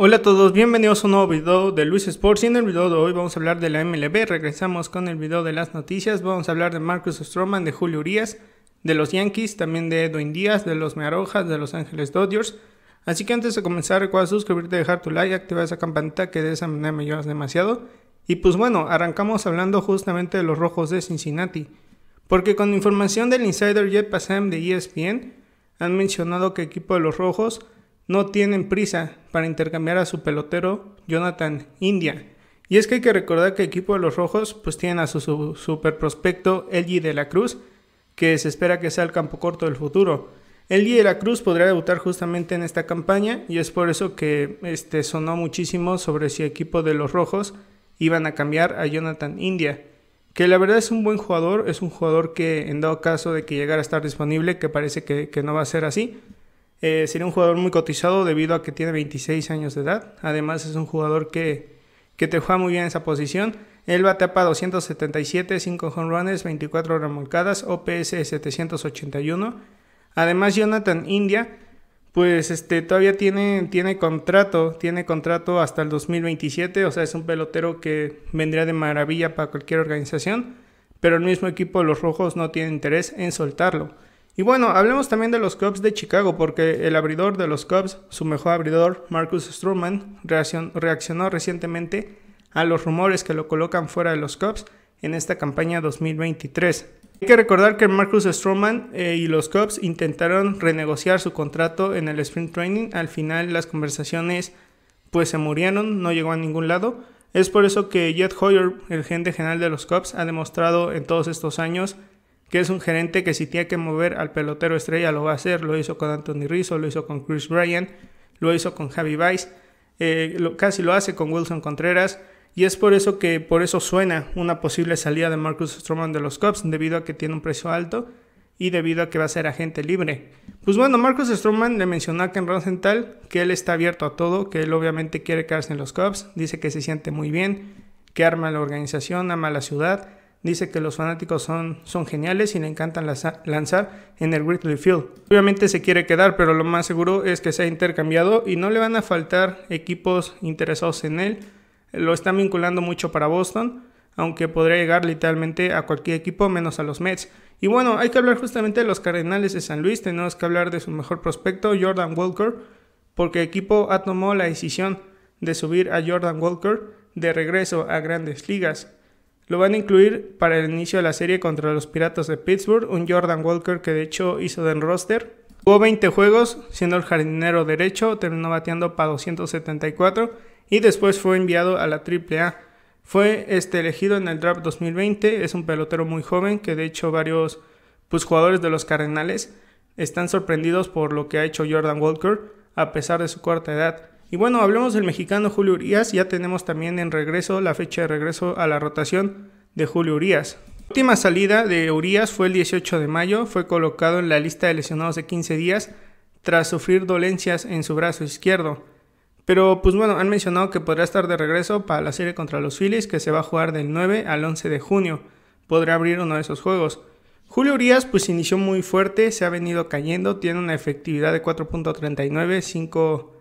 Hola a todos, bienvenidos a un nuevo video de Luis Sports y en el video de hoy vamos a hablar de la MLB, regresamos con el video de las noticias, vamos a hablar de Marcus Stroman, de Julio Urias, de los Yankees, también de Edwin Díaz, de los Mearojas, de los Ángeles Dodgers, así que antes de comenzar recuerda suscribirte, dejar tu like, activar esa campanita que de esa manera me ayudas demasiado y pues bueno, arrancamos hablando justamente de los Rojos de Cincinnati, porque con información del insider Jet Passam de ESPN han mencionado que equipo de los Rojos no tienen prisa para intercambiar a su pelotero Jonathan India. Y es que hay que recordar que el equipo de los rojos pues tienen a su, super prospecto Elgi de la Cruz, que se espera que sea el campo corto del futuro. Elgi de la Cruz podría debutar justamente en esta campaña y es por eso que este, sonó muchísimo sobre si el equipo de los rojos iban a cambiar a Jonathan India que la verdad es un buen jugador, es un jugador que en dado caso de que llegara a estar disponible, que parece que no va a ser así, eh, sería un jugador muy cotizado debido a que tiene 26 años de edad. Además es un jugador que, que te juega muy bien esa posición. Él batea para 277, 5 home runners, 24 remolcadas, OPS 781. Además Jonathan India, pues este, todavía tiene, contrato, tiene contrato hasta el 2027. O sea, es un pelotero que vendría de maravilla para cualquier organización. Pero el mismo equipo, de los rojos, no tiene interés en soltarlo. Y bueno, hablemos también de los Cubs de Chicago, porque el abridor de los Cubs, su mejor abridor, Marcus Stroman, reaccionó recientemente a los rumores que lo colocan fuera de los Cubs en esta campaña 2023. Hay que recordar que Marcus Stroman eh, y los Cubs intentaron renegociar su contrato en el Spring Training. Al final las conversaciones pues se murieron, no llegó a ningún lado. Es por eso que Jed Hoyer, el gerente general de los Cubs, ha demostrado en todos estos años que es un gerente que si tiene que mover al pelotero estrella lo va a hacer, lo hizo con Anthony Rizzo, lo hizo con Chris Bryan, lo hizo con Javi Weiss, eh, lo, casi lo hace con Wilson Contreras y es por eso que por eso suena una posible salida de Marcus Stroman de los Cubs debido a que tiene un precio alto y debido a que va a ser agente libre. Pues bueno, Marcus Stroman le mencionó a Ken Rosenthal que él está abierto a todo, que él obviamente quiere quedarse en los Cubs, dice que se siente muy bien, que arma la organización, ama la ciudad dice que los fanáticos son, son geniales y le encantan lanzar en el Wrigley Field. Obviamente se quiere quedar, pero lo más seguro es que sea intercambiado y no le van a faltar equipos interesados en él. Lo están vinculando mucho para Boston, aunque podría llegar literalmente a cualquier equipo menos a los Mets. Y bueno, hay que hablar justamente de los Cardenales de San Luis, tenemos que hablar de su mejor prospecto, Jordan Walker, porque el equipo ha tomado la decisión de subir a Jordan Walker de regreso a grandes ligas. Lo van a incluir para el inicio de la serie contra los Piratas de Pittsburgh, un Jordan Walker que de hecho hizo del roster. Jugó 20 juegos, siendo el jardinero derecho, terminó bateando para 274 y después fue enviado a la AAA. Fue este, elegido en el draft 2020, es un pelotero muy joven que de hecho varios pues, jugadores de los Cardenales están sorprendidos por lo que ha hecho Jordan Walker a pesar de su corta edad. Y bueno, hablemos del mexicano Julio Urias. Ya tenemos también en regreso la fecha de regreso a la rotación de Julio Urias. La última salida de Urias fue el 18 de mayo. Fue colocado en la lista de lesionados de 15 días tras sufrir dolencias en su brazo izquierdo. Pero pues bueno, han mencionado que podrá estar de regreso para la serie contra los Phillies que se va a jugar del 9 al 11 de junio. Podrá abrir uno de esos juegos. Julio Urias pues inició muy fuerte, se ha venido cayendo, tiene una efectividad de 4.39, 5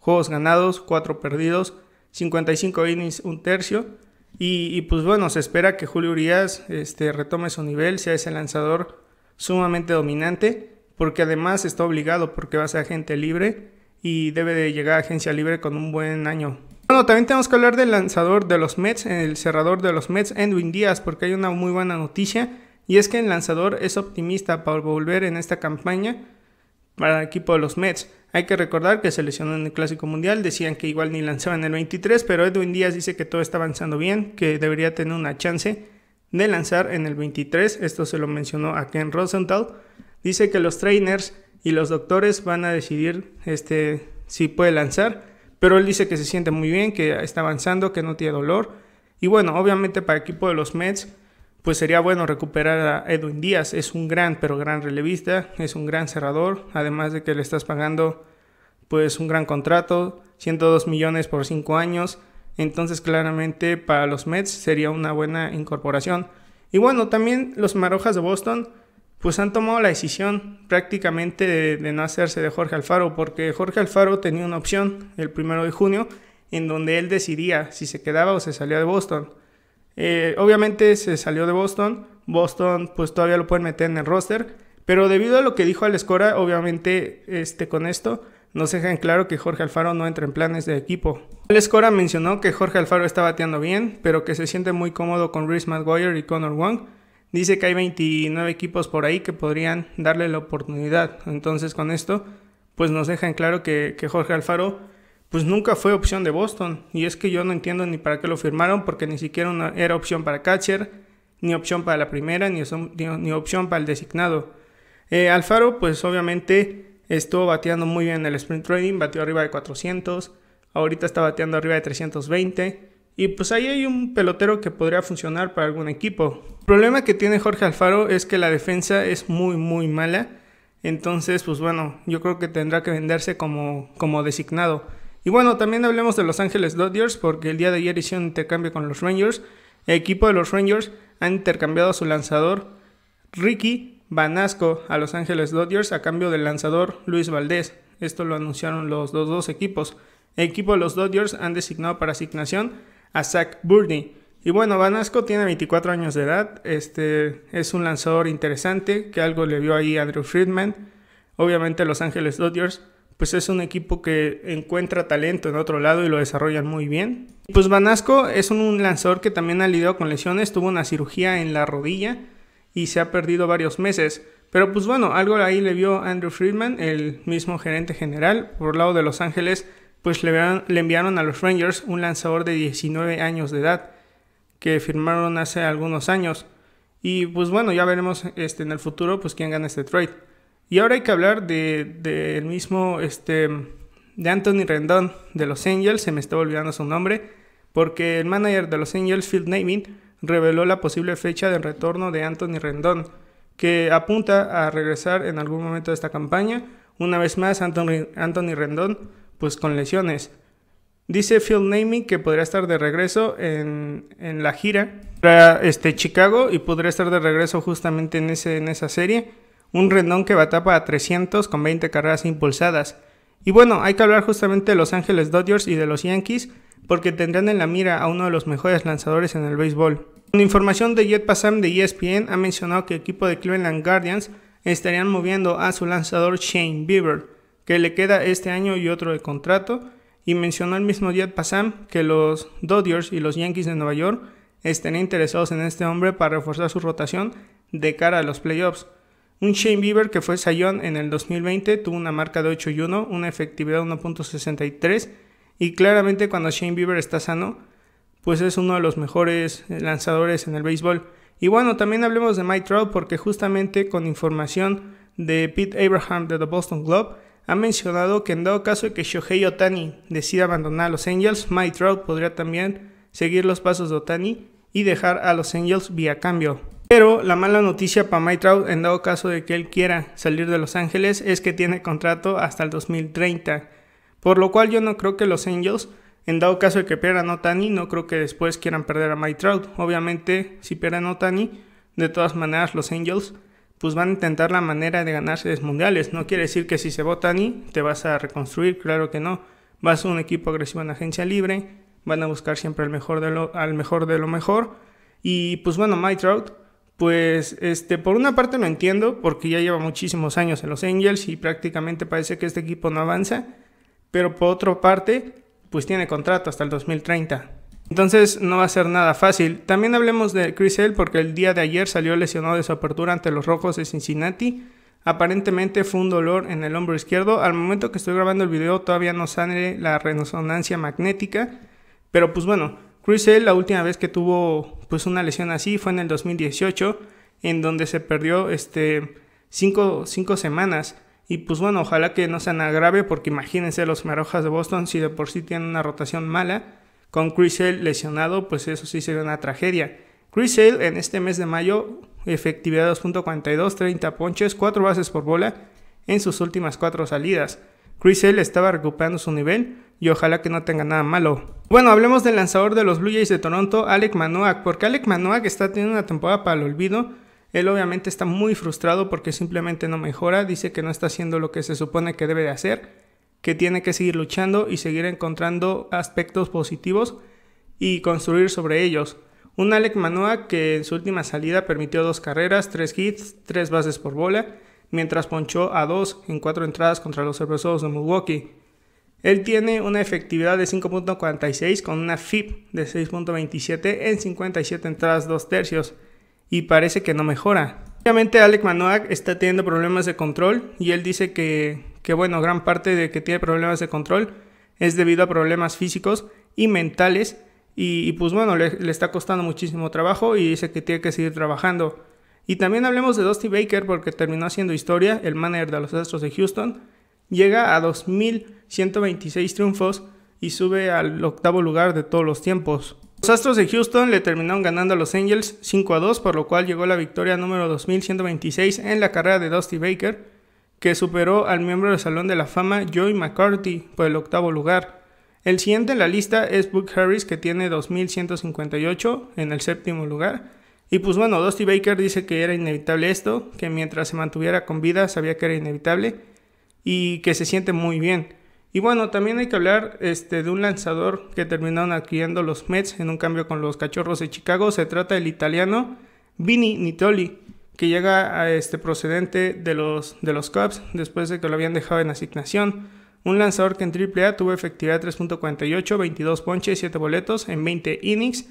juegos ganados, 4 perdidos, 55 innings, un tercio. Y, pues bueno, se espera que Julio Urias este, retome su nivel, sea ese lanzador sumamente dominante, porque además está obligado porque va a ser agente libre y debe de llegar a agencia libre con un buen año. Bueno, también tenemos que hablar del lanzador de los Mets, el cerrador de los Mets, Edwin Díaz, porque hay una muy buena noticia y es que el lanzador es optimista para volver en esta campaña para el equipo de los Mets. Hay que recordar que se lesionó en el Clásico Mundial, decían que igual ni en el 23, pero Edwin Díaz dice que todo está avanzando bien, que debería tener una chance de lanzar en el 23. Esto se lo mencionó a Ken Rosenthal. Dice que los trainers y los doctores van a decidir este, si puede lanzar, pero él dice que se siente muy bien, que está avanzando, que no tiene dolor. Y bueno, obviamente para el equipo de los Mets, pues sería bueno recuperar a Edwin Díaz. Es un gran, pero gran relevista, es un gran cerrador, además de que le estás pagando pues un gran contrato, 102 millones por 5 años, entonces claramente para los Mets sería una buena incorporación. Y bueno, también los Marojas de Boston pues han tomado la decisión prácticamente de, no hacerse de Jorge Alfaro, porque Jorge Alfaro tenía una opción el primero de junio en donde él decidía si se quedaba o se salía de Boston. Eh, obviamente se salió de Boston, Boston pues todavía lo pueden meter en el roster, pero debido a lo que dijo escora obviamente este, con esto, nos dejan claro que Jorge Alfaro no entra en planes de equipo. Alex Cora mencionó que Jorge Alfaro está bateando bien, pero que se siente muy cómodo con Rhys McGuire y Connor Wong. Dice que hay 29 equipos por ahí que podrían darle la oportunidad. Entonces con esto, pues nos dejan claro que, Jorge Alfaro pues nunca fue opción de Boston. Y es que yo no entiendo ni para qué lo firmaron, porque ni siquiera era opción para catcher, ni opción para la primera, ni, opción para el designado. Eh, Alfaro, pues obviamente Estuvo bateando muy bien en el sprint trading, batió arriba de 400, ahorita está bateando arriba de 320. Y pues ahí hay un pelotero que podría funcionar para algún equipo. El problema que tiene Jorge Alfaro es que la defensa es muy, muy mala. Entonces, pues bueno, yo creo que tendrá que venderse como, como designado. Y bueno, también hablemos de Los Ángeles Dodgers, porque el día de ayer hicieron intercambio con los Rangers. El equipo de los Rangers ha intercambiado a su lanzador Ricky Banasco a Los Ángeles Dodgers a cambio del lanzador Luis Valdés. Esto lo anunciaron los dos, equipos. El equipo de los Dodgers han designado para asignación a Zach Burney. Y bueno, Vanasco tiene 24 años de edad. Este es un lanzador interesante que algo le vio ahí a Andrew Friedman. Obviamente Los Ángeles Dodgers pues es un equipo que encuentra talento en otro lado y lo desarrollan muy bien. Pues Banasco es un lanzador que también ha lidiado con lesiones, tuvo una cirugía en la rodilla y se ha perdido varios meses. Pero pues bueno, algo ahí le vio Andrew Friedman, el mismo gerente general, por lado de Los Ángeles, pues le, enviaron a los Rangers un lanzador de 19 años de edad que firmaron hace algunos años. Y pues bueno, ya veremos este, en el futuro pues quién gana este trade. Y ahora hay que hablar del mismo este, de Anthony Rendón de Los Angels, se me está olvidando su nombre, porque el manager de Los Angels, Phil Naming, reveló la posible fecha del retorno de Anthony Rendón, que apunta a regresar en algún momento de esta campaña. Una vez más, Anthony, Anthony Rendón, pues con lesiones. Dice Phil Naming que podría estar de regreso en, la gira para este, Chicago y podría estar de regreso justamente en, ese, en esa serie. Un Rendón que va a tapar a 300 con 20 carreras impulsadas. Y bueno, hay que hablar justamente de Los Ángeles Dodgers y de los Yankees porque tendrán en la mira a uno de los mejores lanzadores en el béisbol. Con información de Jet Passam de ESPN ha mencionado que el equipo de Cleveland Guardians estarían moviendo a su lanzador Shane Bieber, que le queda este año y otro de contrato, y mencionó el mismo Jet Passam que los Dodgers y los Yankees de Nueva York estarían interesados en este hombre para reforzar su rotación de cara a los playoffs. Un Shane Bieber que fue sayón en el 2020 tuvo una marca de 8 y 1, una efectividad de 1.63 y claramente cuando Shane Bieber está sano, pues es uno de los mejores lanzadores en el béisbol. Y bueno, también hablemos de Mike Trout porque justamente con información de Pete Abraham de The Boston Globe ha mencionado que en dado caso de que Shohei Otani decida abandonar a los Angels, Mike Trout podría también seguir los pasos de Otani y dejar a los Angels vía cambio. Pero la mala noticia para Mike Trout en dado caso de que él quiera salir de Los Ángeles es que tiene contrato hasta el 2030. Por lo cual yo no creo que los Angels, en dado caso de que pierdan a Otani, no creo que después quieran perder a Mike Trout. Obviamente, si pierden a Otani, de todas maneras los Angels pues van a intentar la manera de ganarse los mundiales. No quiere decir que si se vota Otani te vas a reconstruir, claro que no. Vas a un equipo agresivo en agencia libre, van a buscar siempre al mejor de lo, al mejor, de lo mejor. Y pues bueno, Mike pues este, por una parte lo entiendo porque ya lleva muchísimos años en los Angels y prácticamente parece que este equipo no avanza pero por otra parte, pues tiene contrato hasta el 2030. Entonces no va a ser nada fácil. También hablemos de Chris Hale porque el día de ayer salió lesionado de su apertura ante los Rojos de Cincinnati. Aparentemente fue un dolor en el hombro izquierdo. Al momento que estoy grabando el video todavía no sale la resonancia magnética. Pero pues bueno, Chris Hale la última vez que tuvo pues una lesión así fue en el 2018 en donde se perdió este 5 semanas. Y pues bueno, ojalá que no sea nada grave, porque imagínense los Marojas de Boston, si de por sí tienen una rotación mala, con Chris Hale lesionado, pues eso sí sería una tragedia. Chris Hale en este mes de mayo, efectividad 2.42, 30 ponches, 4 bases por bola en sus últimas 4 salidas. Chris Hale estaba recuperando su nivel y ojalá que no tenga nada malo. Bueno, hablemos del lanzador de los Blue Jays de Toronto, Alec Manoac, porque Alec que está teniendo una temporada para el olvido él obviamente está muy frustrado porque simplemente no mejora, dice que no está haciendo lo que se supone que debe de hacer, que tiene que seguir luchando y seguir encontrando aspectos positivos y construir sobre ellos. Un Alec Manoa que en su última salida permitió dos carreras, tres hits, tres bases por bola, mientras ponchó a dos en cuatro entradas contra los cerveceros de Milwaukee. Él tiene una efectividad de 5.46 con una FIP de 6.27 en 57 entradas, dos tercios y parece que no mejora. Obviamente Alec Manoac está teniendo problemas de control y él dice que, bueno, gran parte de que tiene problemas de control es debido a problemas físicos y mentales y, pues bueno, le, le, está costando muchísimo trabajo y dice que tiene que seguir trabajando. Y también hablemos de Dusty Baker porque terminó haciendo historia, el manager de los Astros de Houston, llega a 2.126 triunfos y sube al octavo lugar de todos los tiempos. Los Astros de Houston le terminaron ganando a los Angels 5 a 2, por lo cual llegó la victoria número 2126 en la carrera de Dusty Baker, que superó al miembro del Salón de la Fama Joey McCarthy por el octavo lugar. El siguiente en la lista es Buck Harris, que tiene 2158 en el séptimo lugar. Y pues bueno, Dusty Baker dice que era inevitable esto, que mientras se mantuviera con vida sabía que era inevitable y que se siente muy bien. Y bueno, también hay que hablar este, de un lanzador que terminaron adquiriendo los Mets en un cambio con los Cachorros de Chicago. Se trata del italiano Vini Nitoli, que llega a este procedente de los, de los Cubs después de que lo habían dejado en asignación. Un lanzador que en AAA tuvo efectividad 3.48, 22 ponches, 7 boletos en 20 innings.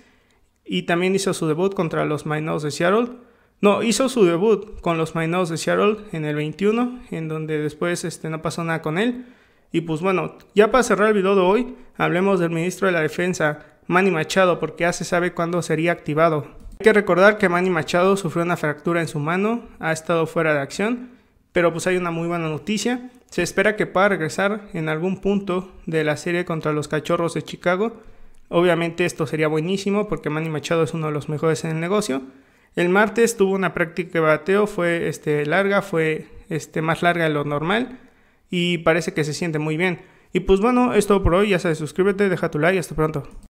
Y también hizo su debut contra los Minos de Seattle. No, hizo su debut con los Minos de Seattle en el 21, en donde después este, no pasó nada con él. Y pues bueno, ya para cerrar el video de hoy, hablemos del ministro de la Defensa, Manny Machado, porque ya se sabe cuándo sería activado. Hay que recordar que Manny Machado sufrió una fractura en su mano, ha estado fuera de acción, pero pues hay una muy buena noticia. Se espera que pueda regresar en algún punto de la serie contra los Cachorros de Chicago. Obviamente esto sería buenísimo porque Manny Machado es uno de los mejores en el negocio. El martes tuvo una práctica de bateo, fue este, larga, fue este, más larga de lo normal y parece que se siente muy bien. Y pues bueno, es todo por hoy, ya sabes, suscríbete, deja tu like, hasta pronto.